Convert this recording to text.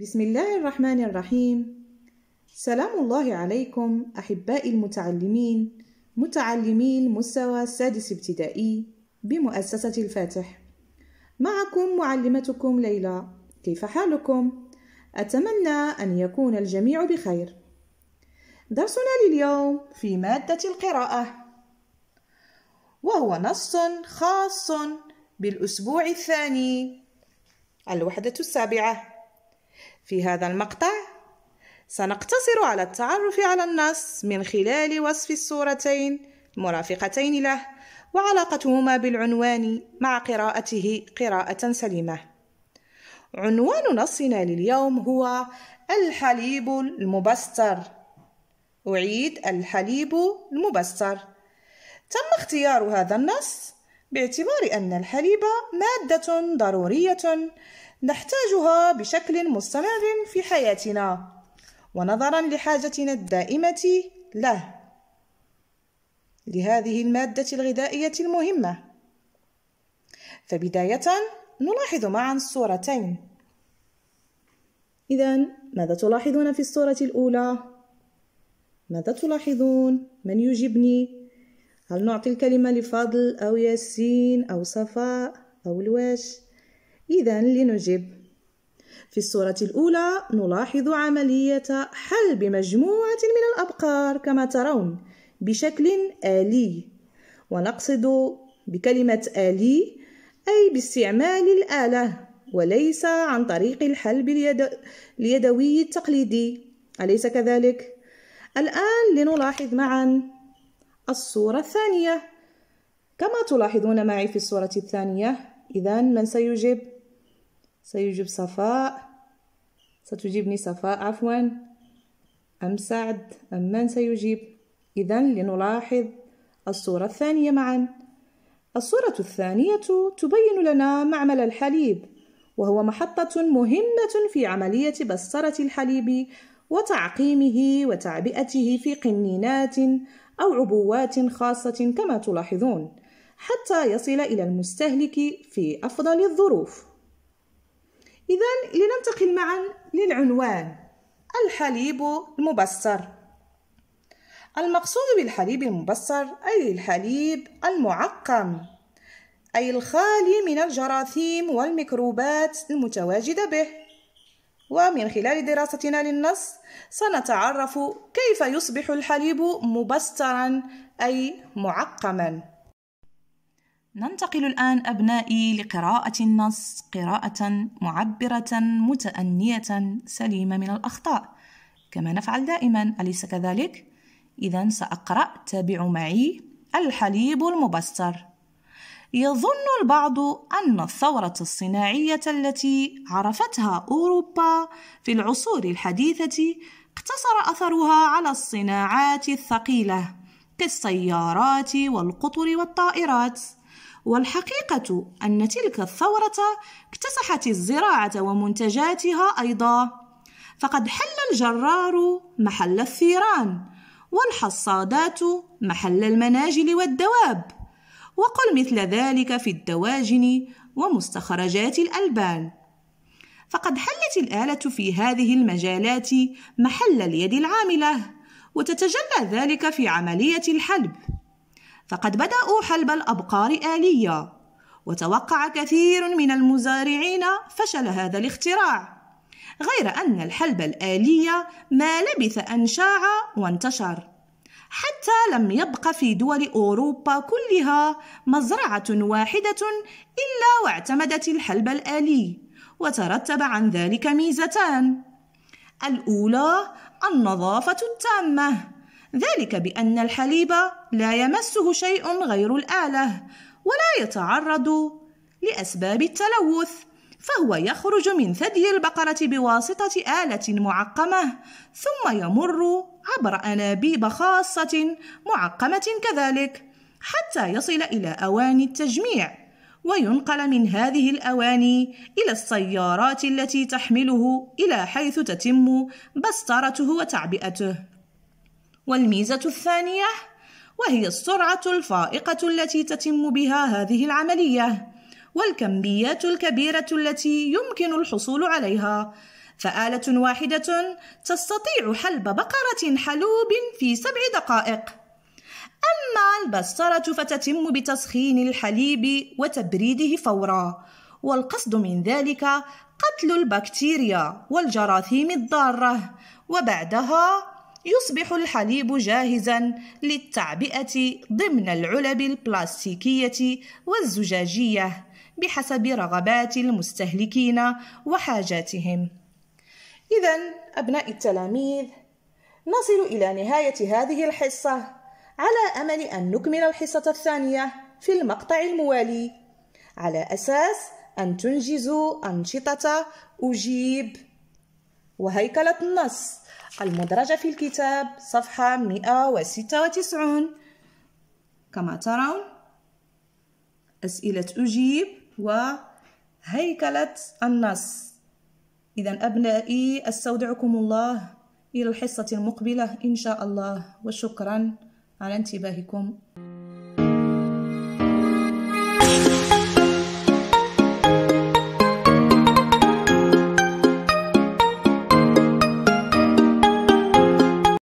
بسم الله الرحمن الرحيم سلام الله عليكم أحبائي المتعلمين متعلمي المستوى السادس ابتدائي بمؤسسة الفاتح معكم معلمتكم ليلى كيف حالكم؟ أتمنى أن يكون الجميع بخير درسنا لليوم في مادة القراءة وهو نص خاص بالأسبوع الثاني الوحدة السابعة في هذا المقطع سنقتصر على التعرف على النص من خلال وصف الصورتين المرافقتين له وعلاقتهما بالعنوان مع قراءته قراءة سليمة. عنوان نصنا لليوم هو الحليب المبستر. أعيد الحليب المبستر. تم اختيار هذا النص باعتبار أن الحليب مادة ضرورية نحتاجها بشكل مستمر في حياتنا ونظرا لحاجتنا الدائمة له لهذه المادة الغذائية المهمة فبداية نلاحظ معا الصورتين إذا ماذا تلاحظون في الصورة الأولى؟ ماذا تلاحظون؟ من يجيبني؟ هل نعطي الكلمة لفضل أو ياسين أو صفاء أو الواش؟ إذا لنجب في الصورة الأولى نلاحظ عملية حلب مجموعة من الأبقار كما ترون بشكل آلي ونقصد بكلمة آلي أي باستعمال الآلة وليس عن طريق الحلب اليدوي التقليدي أليس كذلك؟ الآن لنلاحظ معا الصورة الثانية كما تلاحظون معي في الصورة الثانية إذا من سيجب؟ سيجيب صفاء ستجيبني صفاء عفوا أم سعد أم من سيجيب إذا لنلاحظ الصورة الثانية معا الصورة الثانية تبين لنا معمل الحليب وهو محطة مهمة في عملية بصرة الحليب وتعقيمه وتعبئته في قنينات أو عبوات خاصة كما تلاحظون حتى يصل إلى المستهلك في أفضل الظروف إذا لننتقل معا للعنوان الحليب المبصر المقصود بالحليب المبصر أي الحليب المعقم أي الخالي من الجراثيم والميكروبات المتواجدة به ومن خلال دراستنا للنص سنتعرف كيف يصبح الحليب مبسترا أي معقما ننتقل الآن أبنائي لقراءة النص قراءة معبرة متأنية سليمة من الأخطاء كما نفعل دائما أليس كذلك؟ إذا سأقرأ تابع معي الحليب المبستر يظن البعض أن الثورة الصناعية التي عرفتها أوروبا في العصور الحديثة اقتصر أثرها على الصناعات الثقيلة كالسيارات والقطر والطائرات والحقيقة أن تلك الثورة اكتسحت الزراعة ومنتجاتها أيضا فقد حل الجرار محل الثيران والحصادات محل المناجل والدواب وقل مثل ذلك في الدواجن ومستخرجات الألبان فقد حلت الآلة في هذه المجالات محل اليد العاملة وتتجلى ذلك في عملية الحلب فقد بدأوا حلب الأبقار آلية وتوقع كثير من المزارعين فشل هذا الاختراع غير أن الحلب الآلية ما لبث أن شاع وانتشر حتى لم يبق في دول أوروبا كلها مزرعة واحدة إلا واعتمدت الحلب الآلي وترتب عن ذلك ميزتان الأولى النظافة التامة ذلك بأن الحليب لا يمسه شيء غير الآلة ولا يتعرض لأسباب التلوث فهو يخرج من ثدي البقرة بواسطة آلة معقمة ثم يمر عبر أنابيب خاصة معقمة كذلك حتى يصل إلى أواني التجميع وينقل من هذه الأواني إلى السيارات التي تحمله إلى حيث تتم بسترته وتعبئته والميزة الثانية وهي السرعة الفائقة التي تتم بها هذه العملية والكميات الكبيرة التي يمكن الحصول عليها فآلة واحدة تستطيع حلب بقرة حلوب في سبع دقائق أما البسطرة فتتم بتسخين الحليب وتبريده فورا والقصد من ذلك قتل البكتيريا والجراثيم الضارة وبعدها يصبح الحليب جاهزا للتعبئة ضمن العلب البلاستيكية والزجاجية بحسب رغبات المستهلكين وحاجاتهم. إذا أبناء التلاميذ نصل إلى نهاية هذه الحصة على أمل أن نكمل الحصة الثانية في المقطع الموالي على أساس أن تنجزوا أنشطة أجيب وهيكلة النص المدرجة في الكتاب صفحة 196 كما ترون أسئلة أجيب وهيكلة النص إذا أبنائي أستودعكم الله إلى الحصة المقبلة إن شاء الله وشكرا على انتباهكم